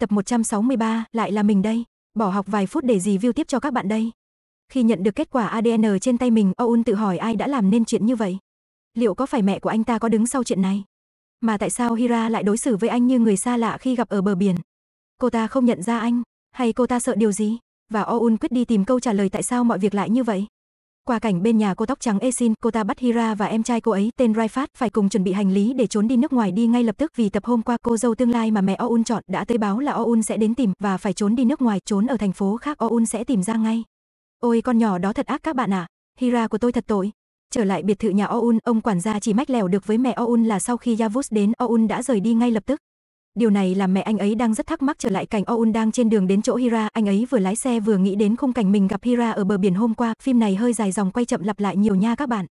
Tập 163, lại là mình đây. Bỏ học vài phút để review tiếp cho các bạn đây. Khi nhận được kết quả ADN trên tay mình, Oun tự hỏi ai đã làm nên chuyện như vậy. Liệu có phải mẹ của anh ta có đứng sau chuyện này? Mà tại sao Hira lại đối xử với anh như người xa lạ khi gặp ở bờ biển? Cô ta không nhận ra anh, hay cô ta sợ điều gì? Và Oun quyết đi tìm câu trả lời tại sao mọi việc lại như vậy. Qua cảnh bên nhà cô tóc trắng Esin, cô ta bắt Hira và em trai cô ấy tên Raifat phải cùng chuẩn bị hành lý để trốn đi nước ngoài đi ngay lập tức vì tập hôm qua cô dâu tương lai mà mẹ Oun chọn đã tới báo là Oun sẽ đến tìm và phải trốn đi nước ngoài, trốn ở thành phố khác Oun sẽ tìm ra ngay. Ôi con nhỏ đó thật ác các bạn ạ. À. Hira của tôi thật tội. Trở lại biệt thự nhà Oun, ông quản gia chỉ mách lèo được với mẹ Oun là sau khi Yavuz đến Oun đã rời đi ngay lập tức. Điều này làm mẹ anh ấy đang rất thắc mắc trở lại cảnh Oun đang trên đường đến chỗ Hira, anh ấy vừa lái xe vừa nghĩ đến khung cảnh mình gặp Hira ở bờ biển hôm qua, phim này hơi dài dòng quay chậm lặp lại nhiều nha các bạn.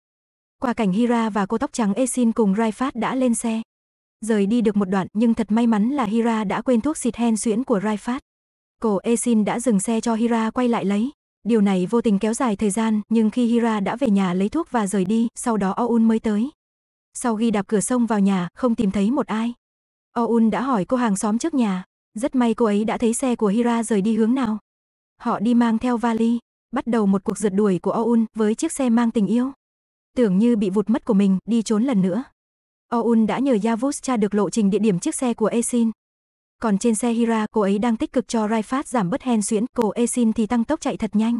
Qua cảnh Hira và cô tóc trắng Esin cùng Raifat đã lên xe. Rời đi được một đoạn nhưng thật may mắn là Hira đã quên thuốc xịt hen suyễn của Raifat. Cổ Esin đã dừng xe cho Hira quay lại lấy. Điều này vô tình kéo dài thời gian, nhưng khi Hira đã về nhà lấy thuốc và rời đi, sau đó Oun mới tới. Sau khi đạp cửa sông vào nhà, không tìm thấy một ai. Oun đã hỏi cô hàng xóm trước nhà, rất may cô ấy đã thấy xe của Hira rời đi hướng nào. Họ đi mang theo vali, bắt đầu một cuộc rượt đuổi của Oun với chiếc xe mang tình yêu. Tưởng như bị vụt mất của mình, đi trốn lần nữa. Oun đã nhờ Yavuz tra được lộ trình địa điểm chiếc xe của Esin. Còn trên xe Hira, cô ấy đang tích cực cho Raifat giảm bớt hen xuyễn, cô Esin thì tăng tốc chạy thật nhanh.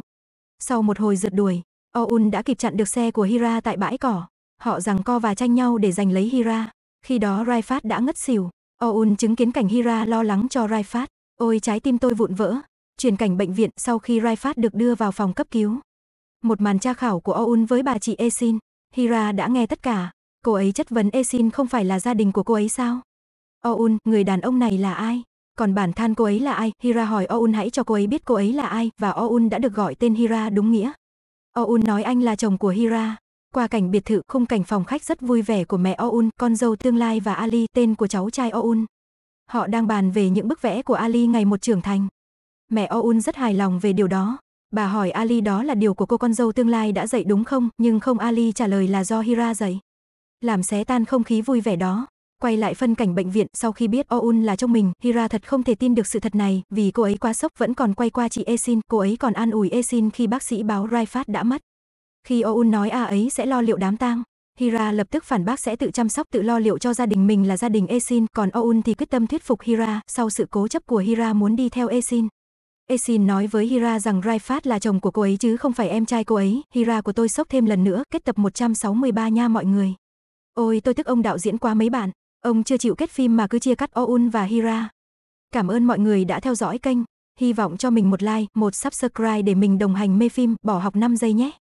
Sau một hồi rượt đuổi, Oun đã kịp chặn được xe của Hira tại bãi cỏ. Họ giằng co và tranh nhau để giành lấy Hira. Khi đó Raifat đã ngất xỉu. Oun chứng kiến cảnh Hira lo lắng cho Rai Ôi trái tim tôi vụn vỡ. Chuyển cảnh bệnh viện sau khi Rai được đưa vào phòng cấp cứu. Một màn tra khảo của Oun với bà chị Esin. Hira đã nghe tất cả. Cô ấy chất vấn Esin không phải là gia đình của cô ấy sao? Oun, người đàn ông này là ai? Còn bản thân cô ấy là ai? Hira hỏi Oun hãy cho cô ấy biết cô ấy là ai và Oun đã được gọi tên Hira đúng nghĩa. Oun nói anh là chồng của Hira. Qua cảnh biệt thự, khung cảnh phòng khách rất vui vẻ của mẹ Oun, con dâu tương lai và Ali, tên của cháu trai Oun. Họ đang bàn về những bức vẽ của Ali ngày một trưởng thành. Mẹ Oun rất hài lòng về điều đó. Bà hỏi Ali đó là điều của cô con dâu tương lai đã dạy đúng không, nhưng không Ali trả lời là do Hira dạy. Làm xé tan không khí vui vẻ đó. Quay lại phân cảnh bệnh viện sau khi biết Oun là trong mình, Hira thật không thể tin được sự thật này vì cô ấy quá sốc vẫn còn quay qua chị Esin, cô ấy còn an ủi Esin khi bác sĩ báo Raifat đã mất. Khi Oun nói a ấy sẽ lo liệu đám tang, Hira lập tức phản bác sẽ tự chăm sóc tự lo liệu cho gia đình mình là gia đình Esin, còn Oun thì quyết tâm thuyết phục Hira, sau sự cố chấp của Hira muốn đi theo Esin. Esin nói với Hira rằng Raifat là chồng của cô ấy chứ không phải em trai cô ấy, Hira của tôi sốc thêm lần nữa, kết tập 163 nha mọi người. Ôi tôi tức ông đạo diễn quá mấy bạn, ông chưa chịu kết phim mà cứ chia cắt Oun và Hira. Cảm ơn mọi người đã theo dõi kênh, hy vọng cho mình một like, một subscribe để mình đồng hành mê phim, bỏ học 5 giây nhé.